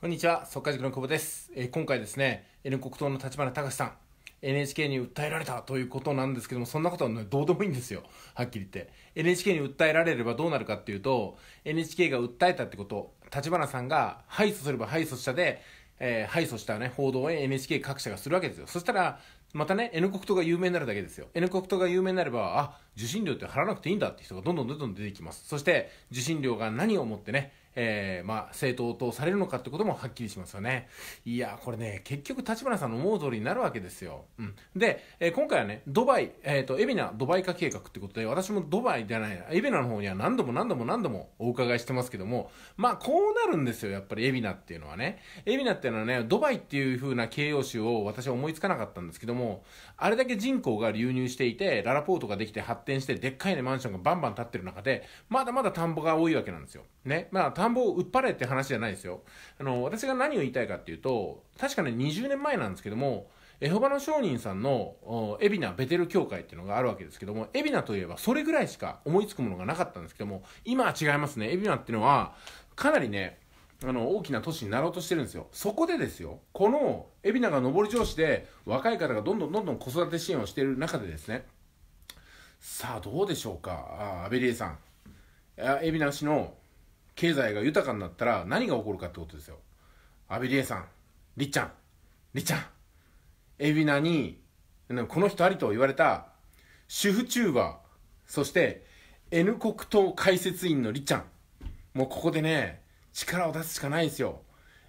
こんにちは、速稼塾の久保です。えー、今回ですね、N 国党の立花隆さん、NHK に訴えられたということなんですけども、そんなことは、ね、どうでもいいんですよ、はっきり言って。NHK に訴えられればどうなるかっていうと、NHK が訴えたってこと、立花さんが敗訴すれば敗訴したで、えー、敗訴したね、報道を NHK 各社がするわけですよ。そしたら、またね、N 国党が有名になるだけですよ。N 国党が有名になれば、あ、受信料って払わなくていいんだって人がどんどんどんどん出てきます。そして、受信料が何をもってね、えー、まあ、政党とされるのかってこともはっきりしますよね。いや、これね、結局立花さんの思う通りになるわけですよ。うん。で、えー、今回はね、ドバイ、えっ、ー、と、エビナドバイ化計画ってことで、私もドバイじゃない、エビナの方には何度も何度も何度もお伺いしてますけども、まあ、こうなるんですよ、やっぱりエビナっていうのはね。エビナっていうのはね、ドバイっていう風な形容詞を私は思いつかなかったんですけども、あれだけ人口が流入していて、ララポートができて発展して、でっかいね、マンションがバンバン建ってる中で、まだまだ田んぼが多いわけなんですよ。ね。まあ乱を売っ払えって話じゃないですよ。あの、私が何を言いたいかっていうと、確かね、20年前なんですけども、エホバの商人さんの、海老名ベテル協会っていうのがあるわけですけども、海老名といえばそれぐらいしか思いつくものがなかったんですけども、今は違いますね。海老名っていうのは、かなりね、あの、大きな都市になろうとしてるんですよ。そこでですよ、この、海老名が上り調子で、若い方がどんどんどんどん子育て支援をしている中でですね、さあ、どうでしょうか、あアベリエさん。海老名市の経済が豊かになったら何が起こるかってことですよ。アビリエさん、りっちゃん、りっちゃん、エビナに、この人ありと言われた、主婦チューバー、そして、N 国党解説員のりっちゃん。もうここでね、力を出すしかないですよ。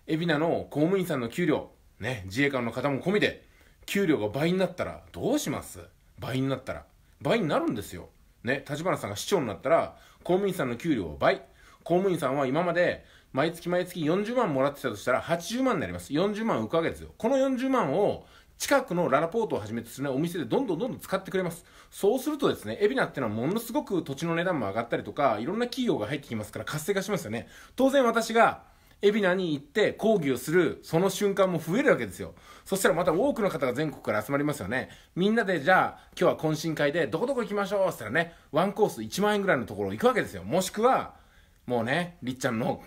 海老名の公務員さんの給料、ね、自衛官の方も込みで、給料が倍になったら、どうします倍になったら。倍になるんですよ。ね、立花さんが市長になったら、公務員さんの給料は倍。公務員さんは今まで毎月毎月40万もらってたとしたら80万になります。40万浮くわけですよ。この40万を近くのララポートをはじめとする、ね、お店でどんどんどんどん使ってくれます。そうするとですね、海老名ってのはものすごく土地の値段も上がったりとか、いろんな企業が入ってきますから活性化しますよね。当然私が海老名に行って講義をする、その瞬間も増えるわけですよ。そしたらまた多くの方が全国から集まりますよね。みんなで、じゃあ、今日は懇親会で、どこどこ行きましょうっつったらね、ワンコース1万円ぐらいのところ行くわけですよ。もしくは、もうね、りっちゃんの、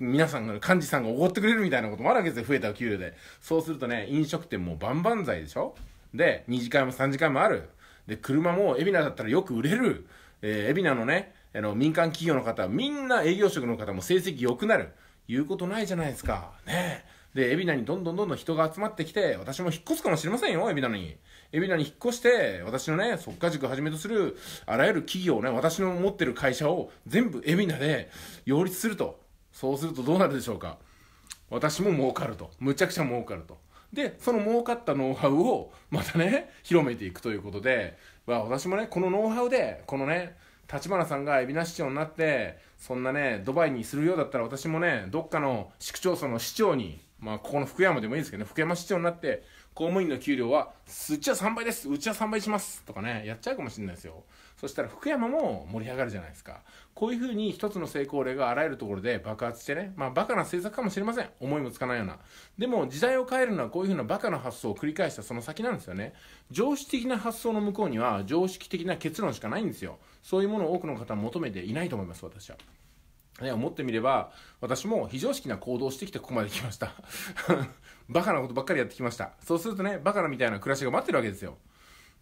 皆さんが、幹事さんがおごってくれるみたいなこともあるわけですよ、増えたお給料で。そうするとね、飲食店もバンバン剤でしょで、2次会も3次会もある。で、車も、海老名だったらよく売れる。えー、海老名のね、あの、民間企業の方、みんな営業職の方も成績良くなる。言うことないじゃないですか。ねえ。で、海老名にどんどんどんどん人が集まってきて、私も引っ越すかもしれませんよ、海老名に。海老名に引っ越して、私のね、即家塾をはじめとする、あらゆる企業ね、私の持ってる会社を全部海老名で擁立すると。そうするとどうなるでしょうか。私も儲かると。むちゃくちゃ儲かると。で、その儲かったノウハウを、またね、広めていくということで、まあ私もね、このノウハウで、このね、立花さんが海老名市長になって、そんなね、ドバイにするようだったら私もね、どっかの市区町村の市長にまあ、ここの福山でもいいですけどね、福山市長になって、公務員の給料は、うちは3倍です、うちは3倍しますとかね、やっちゃうかもしれないですよ。そしたら福山も盛り上がるじゃないですか。こういうふうに一つの成功例があらゆるところで爆発してね、まあバカな政策かもしれません。思いもつかないような。でも時代を変えるのはこういうふうなバカな発想を繰り返したその先なんですよね。常識的な発想の向こうには常識的な結論しかないんですよ。そういうものを多くの方は求めていないと思います、私は。ね、思ってみれば、私も非常識な行動をしてきてここまで来ました。バカなことばっかりやってきました。そうするとね、バカなみたいな暮らしが待ってるわけですよ。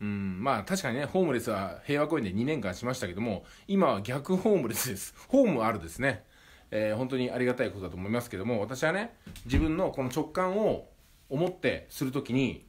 うん、まあ確かにね、ホームレスは平和公園で2年間しましたけども、今は逆ホームレスです。ホームあるですね。えー、本当にありがたいことだと思いますけども、私はね、自分のこの直感を思ってするときに、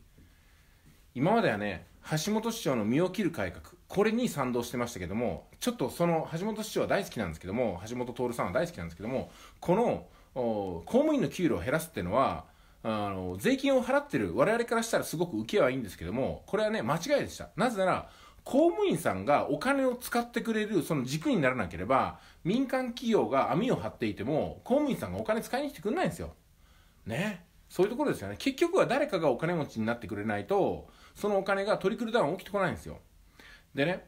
今まではね、橋本市長の身を切る改革、これに賛同してましたけども、ちょっとその橋本市長は大好きなんですけども、橋本徹さんは大好きなんですけども、この公務員の給料を減らすっていうのは、あの、税金を払ってる我々からしたらすごく受けはいいんですけども、これはね、間違いでした。なぜなら、公務員さんがお金を使ってくれるその軸にならなければ、民間企業が網を張っていても、公務員さんがお金使いに来てくれないんですよ。ね。そういうところですよね。結局は誰かがお金持ちになってくれないと、そのお金がトリクルダウン起きてこないんですよ。でね、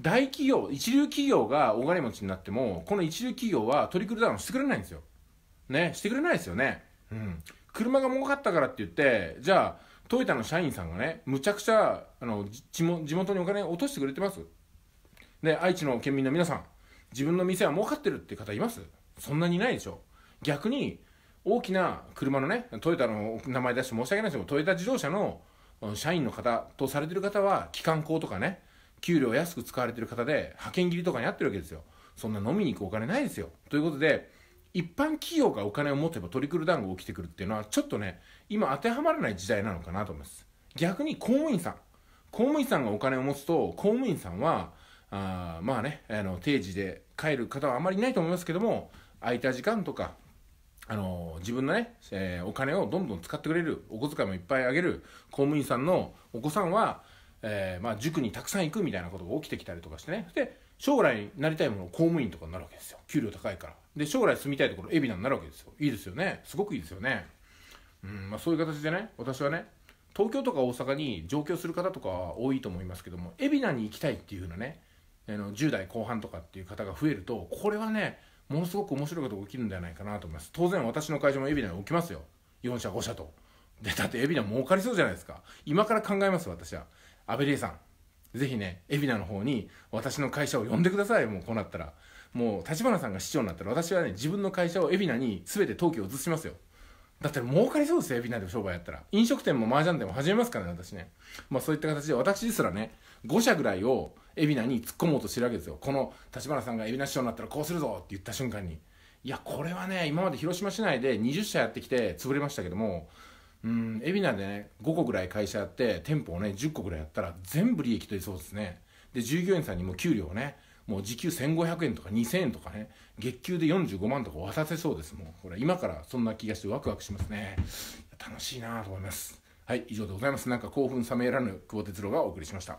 大企業、一流企業が大金持ちになっても、この一流企業はトリクルダウンしてくれないんですよ。ね、してくれないですよね。うん。車が儲かったからって言って、じゃあ、トヨタの社員さんがね、むちゃくちゃ、あの、地元にお金落としてくれてますで、愛知の県民の皆さん、自分の店は儲かってるって方いますそんなにいないでしょ。逆に、大きな車のね、トヨタの名前出して申し訳ないですけど、トヨタ自動車の社員の方とされてる方は、機関工とかね、給料安く使われてる方で、派遣切りとかにあってるわけですよ。そんな飲みに行くお金ないですよ。ということで、一般企業がお金を持てばトリクルダ団子起きてくるっていうのは、ちょっとね、今当てはまらない時代なのかなと思います。逆に公務員さん。公務員さんがお金を持つと、公務員さんは、あまあね、あの、定時で帰る方はあまりいないと思いますけども、空いた時間とか、あのー、自分のね、えー、お金をどんどん使ってくれる、お小遣いもいっぱいあげる、公務員さんのお子さんは、えー、まあ、塾にたくさん行くみたいなことが起きてきたりとかしてね。で、将来なりたいもの公務員とかになるわけですよ。給料高いから。で、将来住みたいところ、海老名になるわけですよ。いいですよね。すごくいいですよね。うん、まあ、そういう形でね、私はね、東京とか大阪に上京する方とかは多いと思いますけども、海老名に行きたいっていうのなね、あの10代後半とかっていう方が増えると、これはね、ものすごく面白いことが起きるんじゃないかなと思います。当然私の会社も海老名に起きますよ。4社5社と。で、だって海老名儲かりそうじゃないですか。今から考えます、私は。安倍理恵さん、ぜひね、海老名の方に私の会社を呼んでください、もうこうなったら。もう立花さんが市長になったら私はね、自分の会社を海老名に全て登記を移しますよ。だって儲かりそうですよ、海老名で商売やったら。飲食店も麻雀店も始めますからね、私ね。まあそういった形で私ですらね、5社ぐらいを海老名に突っ込もうとしてるわけですよ。この立花さんが海老名市長になったらこうするぞって言った瞬間に。いや、これはね、今まで広島市内で20社やってきて潰れましたけども、うん海老名でね5個ぐらい会社やって店舗をね10個ぐらいやったら全部利益取りそうですねで従業員さんにも給料をねもう時給1500円とか2000円とかね月給で45万とか渡せそうですもうこれ今からそんな気がしてワクワクしますね楽しいなと思いますはい以上でございますなんか興奮冷めやらぬ久保哲郎がお送りしました